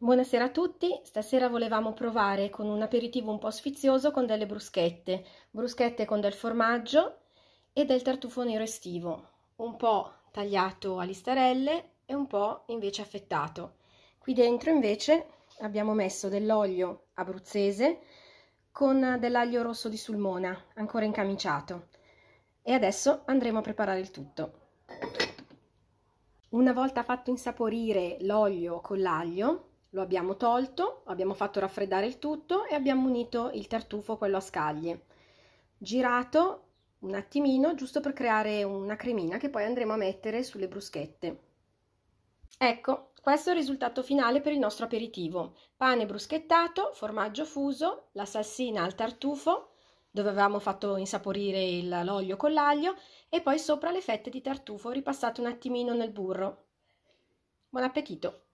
Buonasera a tutti, stasera volevamo provare con un aperitivo un po' sfizioso con delle bruschette, bruschette con del formaggio e del tartufo nero estivo, un po' tagliato a listarelle e un po' invece affettato. Qui dentro invece abbiamo messo dell'olio abruzzese con dell'aglio rosso di sulmona, ancora incamiciato. E adesso andremo a preparare il tutto. Una volta fatto insaporire l'olio con l'aglio, lo abbiamo tolto, abbiamo fatto raffreddare il tutto e abbiamo unito il tartufo, quello a scaglie. Girato un attimino, giusto per creare una cremina che poi andremo a mettere sulle bruschette. Ecco, questo è il risultato finale per il nostro aperitivo. Pane bruschettato, formaggio fuso, la salsina al tartufo, dove avevamo fatto insaporire l'olio con l'aglio, e poi sopra le fette di tartufo ripassate un attimino nel burro. Buon appetito!